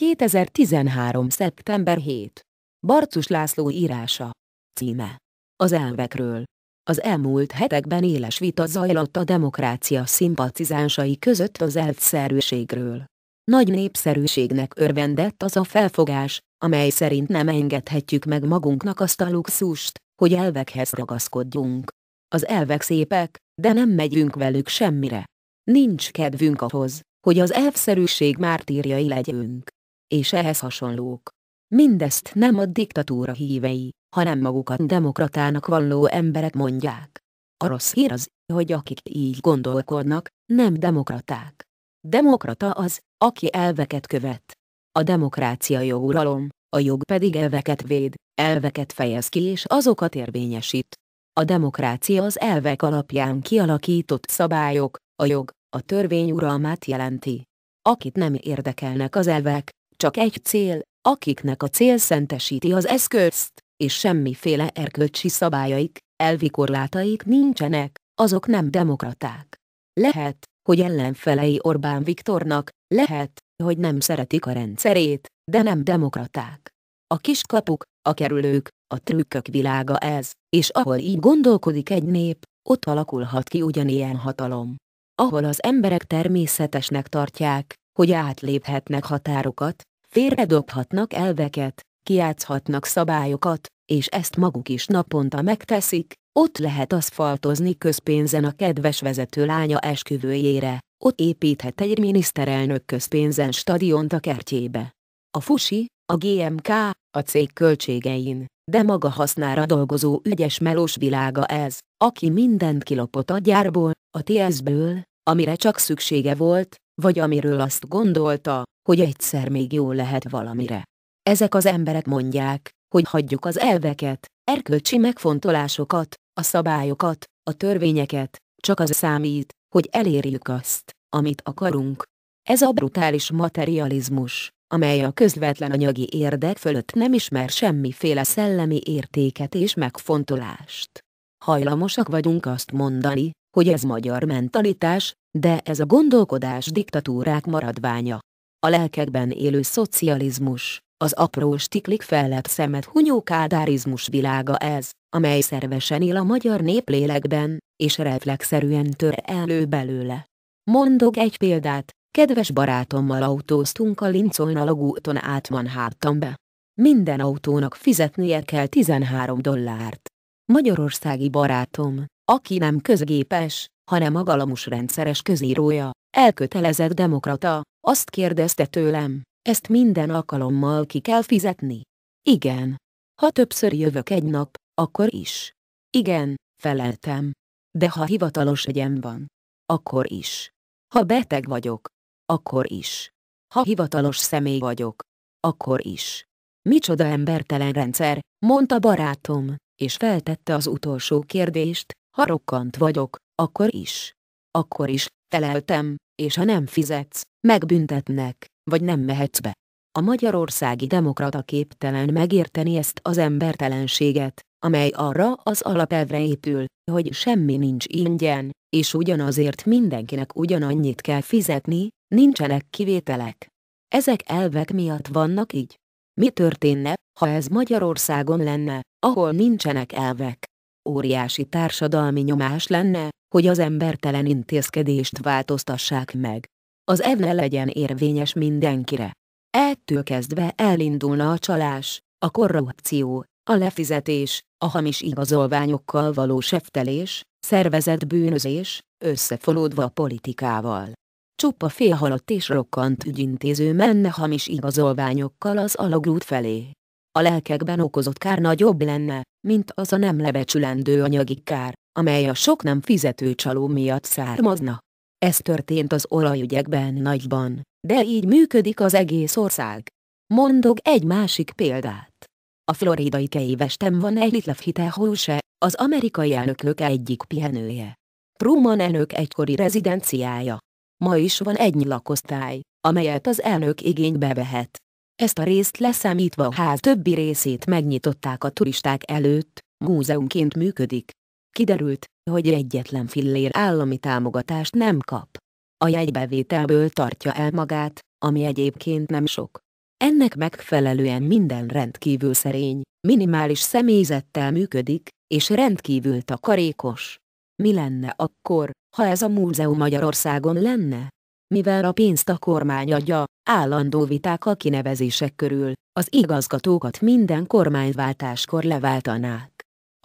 2013. szeptember 7. Barcus László írása. Címe. Az elvekről. Az elmúlt hetekben éles vita zajlott a demokrácia szimpatizánsai között az elvszerűségről. Nagy népszerűségnek örvendett az a felfogás, amely szerint nem engedhetjük meg magunknak azt a luxust, hogy elvekhez ragaszkodjunk. Az elvek szépek, de nem megyünk velük semmire. Nincs kedvünk ahhoz, hogy az elvszerűség mártírjai legyünk és ehhez hasonlók. Mindezt nem a diktatúra hívei, hanem magukat demokratának valló emberek mondják. A rossz hír az, hogy akik így gondolkodnak, nem demokraták. Demokrata az, aki elveket követ. A demokrácia joguralom, a jog pedig elveket véd, elveket fejez ki és azokat érvényesít. A demokrácia az elvek alapján kialakított szabályok, a jog, a törvény uralmát jelenti. Akit nem érdekelnek az elvek, csak egy cél, akiknek a cél szentesíti az eszközt, és semmiféle erkölcsi szabályaik, elvikorlátaik nincsenek, azok nem demokraták. Lehet, hogy ellenfelei Orbán Viktornak, lehet, hogy nem szeretik a rendszerét, de nem demokraták. A kiskapuk, a kerülők, a trükkök világa ez, és ahol így gondolkodik egy nép, ott alakulhat ki ugyanilyen hatalom. Ahol az emberek természetesnek tartják, hogy átléphetnek határokat, félredobhatnak elveket, kiátszhatnak szabályokat, és ezt maguk is naponta megteszik, ott lehet aszfaltozni közpénzen a kedves vezető lánya esküvőjére, ott építhet egy miniszterelnök közpénzen stadiont a kertjébe. A fusi, a GMK, a cég költségein, de maga hasznára dolgozó ügyes melós világa ez, aki mindent kilopott a gyárból, a TS-ből, amire csak szüksége volt, vagy amiről azt gondolta, hogy egyszer még jó lehet valamire. Ezek az emberek mondják, hogy hagyjuk az elveket, erkölcsi megfontolásokat, a szabályokat, a törvényeket, csak az számít, hogy elérjük azt, amit akarunk. Ez a brutális materializmus, amely a közvetlen anyagi érdek fölött nem ismer semmiféle szellemi értéket és megfontolást. Hajlamosak vagyunk azt mondani, hogy ez magyar mentalitás, de ez a gondolkodás diktatúrák maradványa. A lelkekben élő szocializmus, az apró stiklik fellett szemet hunyó kádárizmus világa ez, amely szervesen él a magyar néplélekben, és reflexzerűen tör elő belőle. Mondok egy példát, kedves barátommal autóztunk a Lincoln alagúton át Manhattanbe. Minden autónak fizetnie kell 13 dollárt. Magyarországi barátom, aki nem közgépes, hanem a Galamus rendszeres közírója, elkötelezett demokrata, azt kérdezte tőlem, ezt minden alkalommal ki kell fizetni? Igen. Ha többször jövök egy nap, akkor is. Igen, feleltem. De ha hivatalos egyem van, akkor is. Ha beteg vagyok, akkor is. Ha hivatalos személy vagyok, akkor is. Micsoda embertelen rendszer, mondta barátom, és feltette az utolsó kérdést, ha rokkant vagyok, akkor is. Akkor is, teleltem, és ha nem fizetsz, megbüntetnek, vagy nem mehetsz be. A magyarországi demokrata képtelen megérteni ezt az embertelenséget, amely arra az alapelvre épül, hogy semmi nincs ingyen, és ugyanazért mindenkinek ugyanannyit kell fizetni, nincsenek kivételek. Ezek elvek miatt vannak így. Mi történne, ha ez Magyarországon lenne, ahol nincsenek elvek? óriási társadalmi nyomás lenne, hogy az embertelen intézkedést változtassák meg. Az evne legyen érvényes mindenkire. Ettől kezdve elindulna a csalás, a korrupció, a lefizetés, a hamis igazolványokkal való seftelés, szervezett bűnözés, összefolódva a politikával. Csupa félhalott és rokkant ügyintéző menne hamis igazolványokkal az alagút felé a lelkekben okozott kár nagyobb lenne, mint az a nem lebecsülendő anyagi kár, amely a sok nem fizető csaló miatt származna. Ez történt az olajügyekben nagyban, de így működik az egész ország. Mondok egy másik példát. A floridai Keivesten van egy Litlev Hitehose, az amerikai elnökök egyik pihenője. Truman elnök egykori rezidenciája. Ma is van egy lakosztály, amelyet az elnök igénybe vehet. Ezt a részt leszámítva a ház többi részét megnyitották a turisták előtt, múzeumként működik. Kiderült, hogy egyetlen fillér állami támogatást nem kap. A jegybevételből tartja el magát, ami egyébként nem sok. Ennek megfelelően minden rendkívül szerény, minimális személyzettel működik, és rendkívül takarékos. Mi lenne akkor, ha ez a múzeum Magyarországon lenne? Mivel a pénzt a kormány adja, állandó viták a kinevezések körül, az igazgatókat minden kormányváltáskor leváltanák.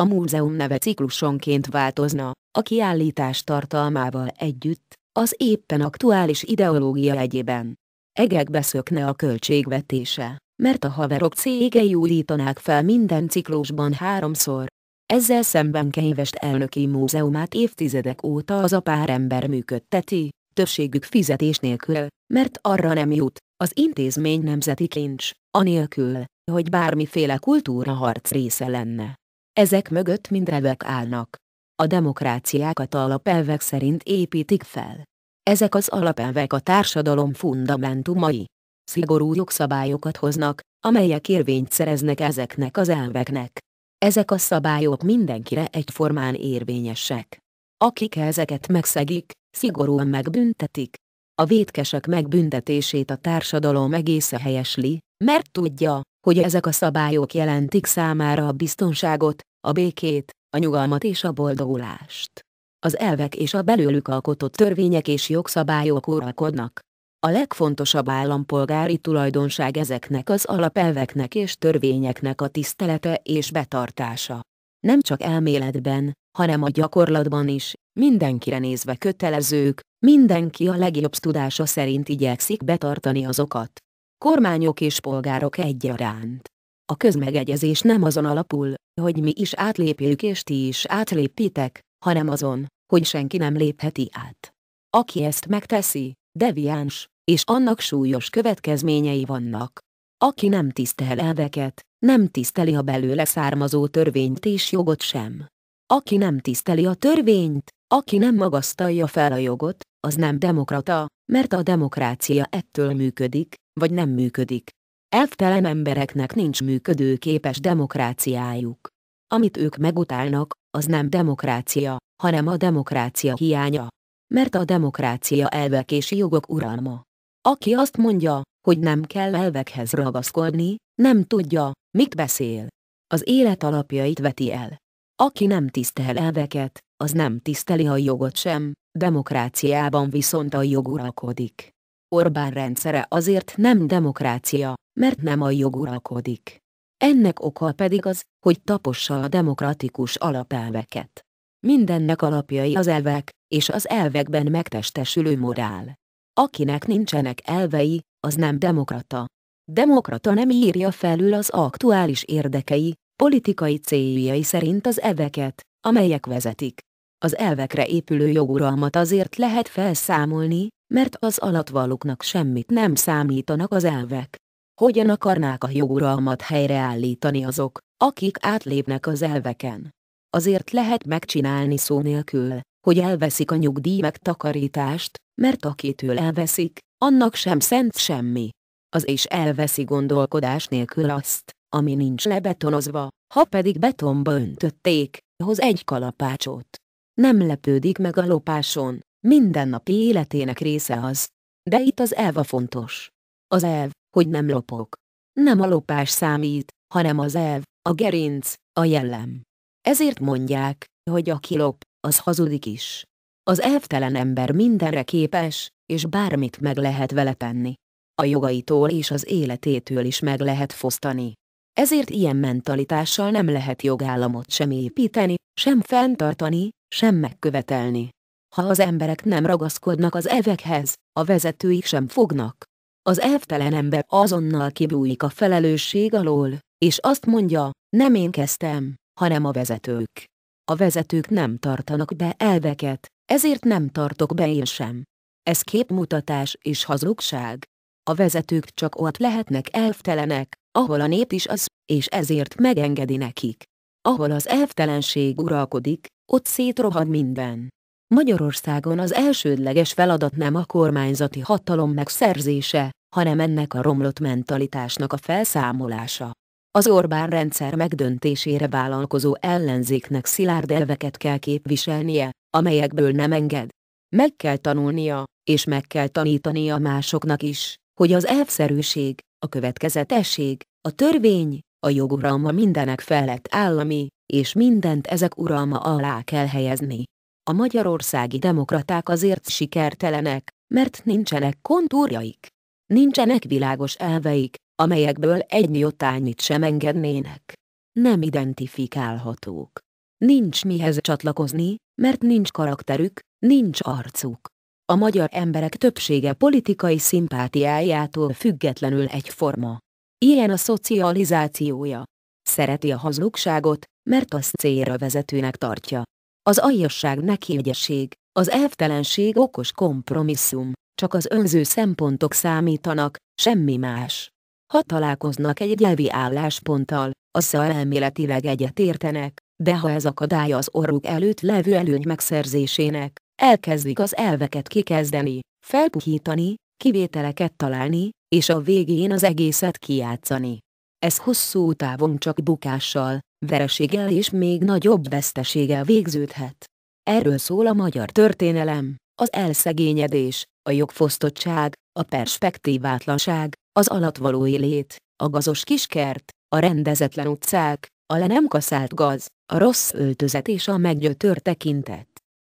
A múzeum neve ciklusonként változna, a kiállítás tartalmával együtt, az éppen aktuális ideológia egyében. Egekbe szökne a költségvetése, mert a haverok cégei újítanák fel minden ciklusban háromszor. Ezzel szemben Kenyvest elnöki múzeumát évtizedek óta az a pár ember működteti, többségük fizetés nélkül, mert arra nem jut, az intézmény nemzeti kincs, anélkül, hogy bármiféle harc része lenne. Ezek mögött mind elvek állnak. A demokráciákat alapelvek szerint építik fel. Ezek az alapelvek a társadalom fundamentumai. Szigorú jogszabályokat hoznak, amelyek érvényt szereznek ezeknek az elveknek. Ezek a szabályok mindenkire egyformán érvényesek. Akik ezeket megszegik, szigorúan megbüntetik. A vétkesek megbüntetését a társadalom egész helyesli, mert tudja, hogy ezek a szabályok jelentik számára a biztonságot, a békét, a nyugalmat és a boldogulást. Az elvek és a belőlük alkotott törvények és jogszabályok uralkodnak. A legfontosabb állampolgári tulajdonság ezeknek az alapelveknek és törvényeknek a tisztelete és betartása. Nem csak elméletben, hanem a gyakorlatban is, mindenkire nézve kötelezők, mindenki a legjobb tudása szerint igyekszik betartani azokat. Kormányok és polgárok egyaránt. A közmegegyezés nem azon alapul, hogy mi is átlépjük és ti is átlépitek, hanem azon, hogy senki nem lépheti át. Aki ezt megteszi, deviáns, és annak súlyos következményei vannak. Aki nem tisztel elveket, nem tiszteli a belőle származó törvényt és jogot sem. Aki nem tiszteli a törvényt, aki nem magasztalja fel a jogot, az nem demokrata, mert a demokrácia ettől működik, vagy nem működik. Elvtelen embereknek nincs működőképes demokráciájuk. Amit ők megutálnak, az nem demokrácia, hanem a demokrácia hiánya. Mert a demokrácia elvek és jogok uralma. Aki azt mondja, hogy nem kell elvekhez ragaszkodni, nem tudja, mit beszél. Az élet alapjait veti el. Aki nem tisztel elveket, az nem tiszteli a jogot sem, demokráciában viszont a jog uralkodik. Orbán rendszere azért nem demokrácia, mert nem a jog uralkodik. Ennek oka pedig az, hogy tapossa a demokratikus alapelveket. Mindennek alapjai az elvek, és az elvekben megtestesülő morál. Akinek nincsenek elvei, az nem demokrata. Demokrata nem írja felül az aktuális érdekei, Politikai céljai szerint az eveket, amelyek vezetik az elvekre épülő joguralmat azért lehet felszámolni, mert az alatvalóknak semmit nem számítanak az elvek. Hogyan akarnák a joguralmat helyreállítani azok, akik átlépnek az elveken? Azért lehet megcsinálni szó nélkül, hogy elveszik a nyugdíj megtakarítást, mert akitől elveszik, annak sem szent semmi. Az is elveszi gondolkodás nélkül azt, ami nincs lebetonozva, ha pedig betonba öntötték, hoz egy kalapácsot. Nem lepődik meg a lopáson, mindennapi életének része az. De itt az elv a fontos. Az elv, hogy nem lopok. Nem a lopás számít, hanem az elv, a gerinc, a jellem. Ezért mondják, hogy aki lop, az hazudik is. Az elvtelen ember mindenre képes, és bármit meg lehet vele tenni. A jogaitól és az életétől is meg lehet fosztani. Ezért ilyen mentalitással nem lehet jogállamot sem építeni, sem fenntartani, sem megkövetelni. Ha az emberek nem ragaszkodnak az evekhez, a vezetőik sem fognak. Az elvtelen ember azonnal kibújik a felelősség alól, és azt mondja, nem én kezdtem, hanem a vezetők. A vezetők nem tartanak be elveket, ezért nem tartok be én sem. Ez képmutatás és hazugság. A vezetők csak ott lehetnek elvtelenek, ahol a nép is az, és ezért megengedi nekik. Ahol az elvtelenség uralkodik, ott szétrohad minden. Magyarországon az elsődleges feladat nem a kormányzati hatalom megszerzése, hanem ennek a romlott mentalitásnak a felszámolása. Az Orbán rendszer megdöntésére vállalkozó ellenzéknek szilárd elveket kell képviselnie, amelyekből nem enged. Meg kell tanulnia, és meg kell tanítania másoknak is, hogy az elvszerűség, a következetesség, a törvény, a joguralma mindenek felett állami, és mindent ezek uralma alá kell helyezni. A magyarországi demokraták azért sikertelenek, mert nincsenek kontúrjaik. Nincsenek világos elveik, amelyekből egy jotányit sem engednének. Nem identifikálhatók. Nincs mihez csatlakozni, mert nincs karakterük, nincs arcuk a magyar emberek többsége politikai szimpátiájától függetlenül egyforma. Ilyen a szocializációja. Szereti a hazugságot, mert azt célra vezetőnek tartja. Az aljasság neki egyesség, az elvtelenség okos kompromisszum, csak az önző szempontok számítanak, semmi más. Ha találkoznak egy nyelvi állásponttal, azzal elméletileg egyetértenek, de ha ez akadálya az orruk előtt levő előny megszerzésének, elkezdik az elveket kikezdeni, felpuhítani, kivételeket találni, és a végén az egészet kijátszani. Ez hosszú távon csak bukással, vereséggel és még nagyobb veszteséggel végződhet. Erről szól a magyar történelem, az elszegényedés, a jogfosztottság, a perspektívátlanság, az alatvaló élét, a gazos kiskert, a rendezetlen utcák, a le nem kaszált gaz, a rossz öltözet és a meggyötör tekintet.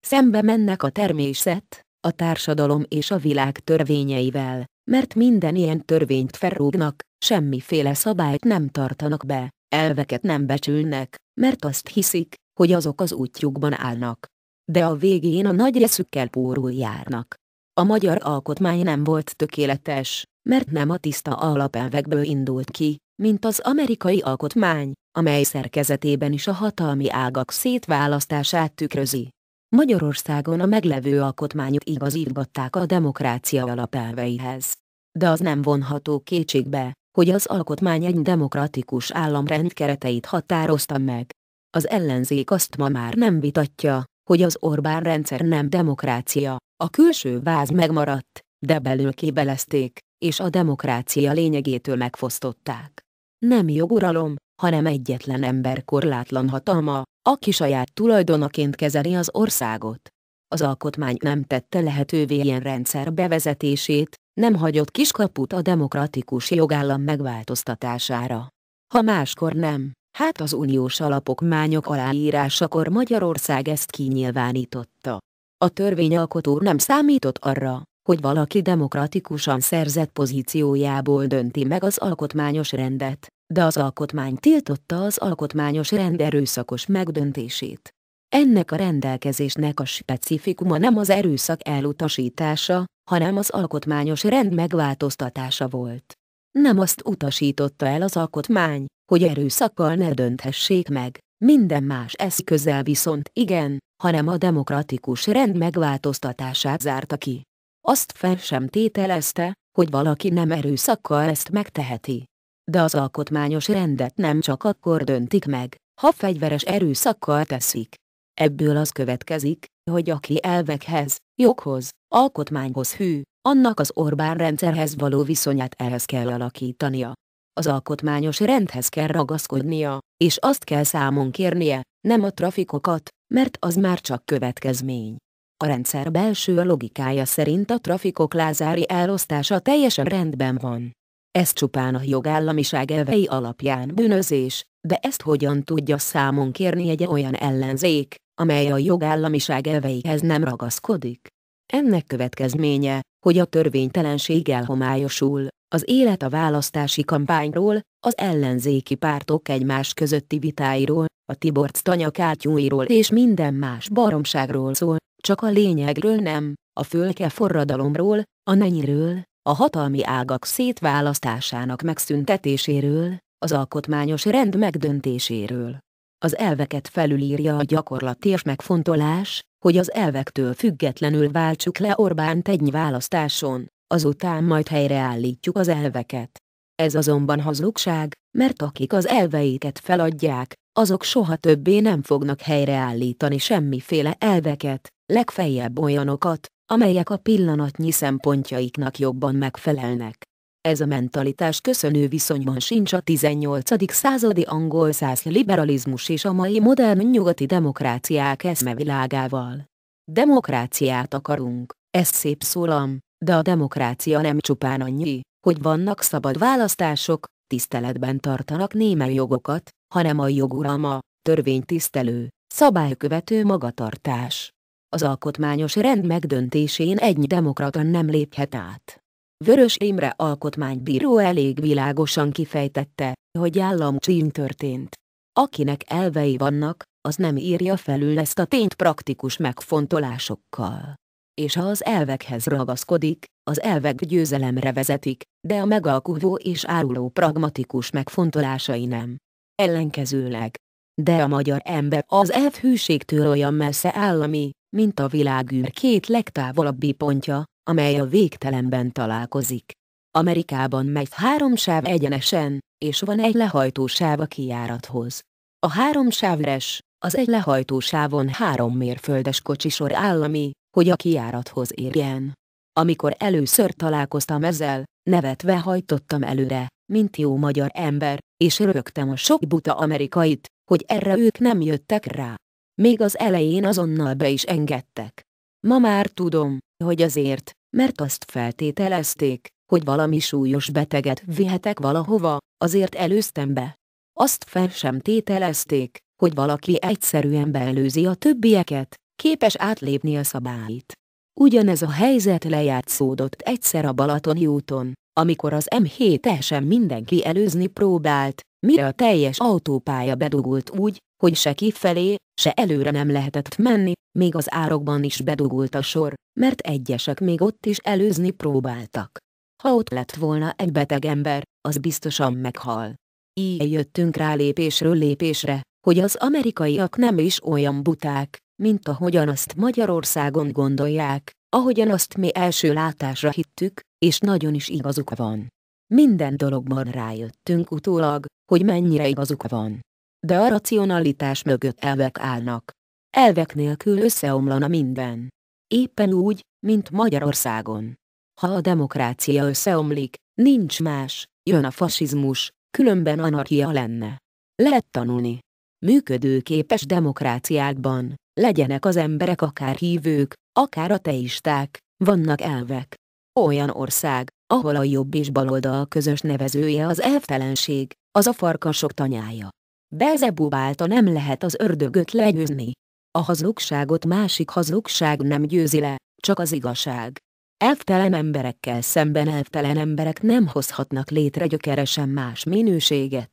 Szembe mennek a természet, a társadalom és a világ törvényeivel, mert minden ilyen törvényt felrúgnak, semmiféle szabályt nem tartanak be, elveket nem becsülnek, mert azt hiszik, hogy azok az útjukban állnak. De a végén a nagy eszükkel pórul járnak. A magyar alkotmány nem volt tökéletes, mert nem a tiszta alapelvekből indult ki, mint az amerikai alkotmány, amely szerkezetében is a hatalmi ágak szétválasztását tükrözi. Magyarországon a meglevő alkotmányok igazítgatták a demokrácia alapelveihez. De az nem vonható kétségbe, hogy az alkotmány egy demokratikus államrend kereteit határozta meg. Az ellenzék azt ma már nem vitatja, hogy az Orbán rendszer nem demokrácia, a külső váz megmaradt, de belül kibelezték, és a demokrácia lényegétől megfosztották. Nem joguralom, hanem egyetlen ember korlátlan hatalma, aki saját tulajdonaként kezeli az országot. Az alkotmány nem tette lehetővé ilyen rendszer bevezetését, nem hagyott kiskaput a demokratikus jogállam megváltoztatására. Ha máskor nem, hát az uniós alapokmányok aláírásakor Magyarország ezt kinyilvánította. A törvényalkotó nem számított arra, hogy valaki demokratikusan szerzett pozíciójából dönti meg az alkotmányos rendet, de az alkotmány tiltotta az alkotmányos rend erőszakos megdöntését. Ennek a rendelkezésnek a specifikuma nem az erőszak elutasítása, hanem az alkotmányos rend megváltoztatása volt. Nem azt utasította el az alkotmány, hogy erőszakkal ne dönthessék meg, minden más eszközzel viszont igen, hanem a demokratikus rend megváltoztatását zárta ki. Azt fel sem tételezte, hogy valaki nem erőszakkal ezt megteheti de az alkotmányos rendet nem csak akkor döntik meg, ha fegyveres erőszakkal teszik. Ebből az következik, hogy aki elvekhez, joghoz, alkotmányhoz hű, annak az Orbán rendszerhez való viszonyát ehhez kell alakítania. Az alkotmányos rendhez kell ragaszkodnia, és azt kell számon kérnie, nem a trafikokat, mert az már csak következmény. A rendszer belső logikája szerint a trafikok lázári elosztása teljesen rendben van. Ez csupán a jogállamiság elvei alapján bűnözés, de ezt hogyan tudja számon kérni egy olyan ellenzék, amely a jogállamiság elveihez nem ragaszkodik? Ennek következménye, hogy a törvénytelenség elhomályosul, az élet a választási kampányról, az ellenzéki pártok egymás közötti vitáiról, a Tiborc tanyakátyúiról és minden más baromságról szól, csak a lényegről nem, a fölke forradalomról, a nenyiről, a hatalmi ágak szétválasztásának megszüntetéséről, az alkotmányos rend megdöntéséről. Az elveket felülírja a gyakorlati és megfontolás, hogy az elvektől függetlenül váltsuk le Orbánt egy választáson, azután majd helyreállítjuk az elveket. Ez azonban hazugság, mert akik az elveiket feladják, azok soha többé nem fognak helyreállítani semmiféle elveket, legfeljebb olyanokat, amelyek a pillanatnyi szempontjaiknak jobban megfelelnek. Ez a mentalitás köszönő viszonyban sincs a 18. századi angol száz liberalizmus és a mai modern nyugati demokráciák eszmevilágával. Demokráciát akarunk, ez szép szólam, de a demokrácia nem csupán annyi, hogy vannak szabad választások, tiszteletben tartanak némely jogokat, hanem a joguralma, törvénytisztelő, szabálykövető magatartás, az alkotmányos rend megdöntésén egy demokrata nem léphet át. Vörös Imre alkotmánybíró elég világosan kifejtette, hogy államcsín történt. Akinek elvei vannak, az nem írja felül ezt a tényt praktikus megfontolásokkal. És ha az elvekhez ragaszkodik, az elvek győzelemre vezetik, de a megalkuvó és áruló pragmatikus megfontolásai nem. Ellenkezőleg. De a magyar ember az elv hűségtől olyan messze állami, mint a világűr két legtávolabbi pontja, amely a végtelenben találkozik. Amerikában megy három sáv egyenesen, és van egy lehajtó sáv a kijárathoz. A három sávres, az egy lehajtó sávon három mérföldes kocsisor állami, hogy a kijárathoz érjen. Amikor először találkoztam ezzel, nevetve hajtottam előre, mint jó magyar ember, és rögtem a sok buta amerikait, hogy erre ők nem jöttek rá. Még az elején azonnal be is engedtek. Ma már tudom, hogy azért, mert azt feltételezték, hogy valami súlyos beteget vihetek valahova, azért előztem be. Azt fel sem tételezték, hogy valaki egyszerűen beelőzi a többieket, képes átlépni a szabályt. Ugyanez a helyzet lejátszódott egyszer a Balatoni úton, amikor az M7-esen mindenki előzni próbált, mire a teljes autópálya bedugult úgy, hogy se kifelé, se előre nem lehetett menni, még az árokban is bedugult a sor, mert egyesek még ott is előzni próbáltak. Ha ott lett volna egy beteg ember, az biztosan meghal. Így jöttünk rá lépésről lépésre, hogy az amerikaiak nem is olyan buták, mint ahogyan azt Magyarországon gondolják, ahogyan azt mi első látásra hittük, és nagyon is igazuk van. Minden dologban rájöttünk utólag, hogy mennyire igazuk van de a racionalitás mögött elvek állnak. Elvek nélkül összeomlana minden. Éppen úgy, mint Magyarországon. Ha a demokrácia összeomlik, nincs más, jön a fasizmus, különben anarchia lenne. Lehet tanulni. Működőképes demokráciákban, legyenek az emberek akár hívők, akár ateisták, vannak elvek. Olyan ország, ahol a jobb és baloldal közös nevezője az elvtelenség, az a farkasok tanyája. Belzebub által nem lehet az ördögöt legyőzni. A hazugságot másik hazugság nem győzi le, csak az igazság. Elvtelen emberekkel szemben elvtelen emberek nem hozhatnak létre gyökeresen más minőséget.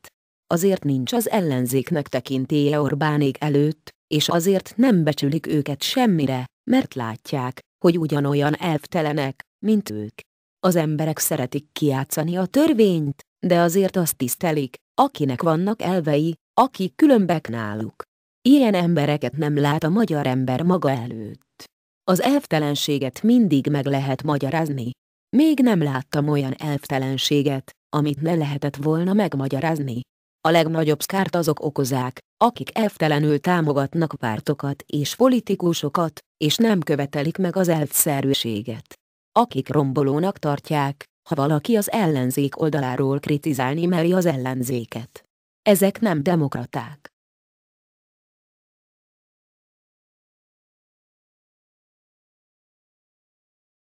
Azért nincs az ellenzéknek tekintéje Orbánék előtt, és azért nem becsülik őket semmire, mert látják, hogy ugyanolyan elvtelenek, mint ők. Az emberek szeretik kiátszani a törvényt, de azért azt tisztelik, akinek vannak elvei, aki különbek náluk. Ilyen embereket nem lát a magyar ember maga előtt. Az elvtelenséget mindig meg lehet magyarázni. Még nem láttam olyan elvtelenséget, amit ne lehetett volna megmagyarázni. A legnagyobb szkárt azok okozák, akik elvtelenül támogatnak pártokat és politikusokat, és nem követelik meg az elvszerűséget. Akik rombolónak tartják, ha valaki az ellenzék oldaláról kritizálni meri az ellenzéket. Ezek nem demokraták.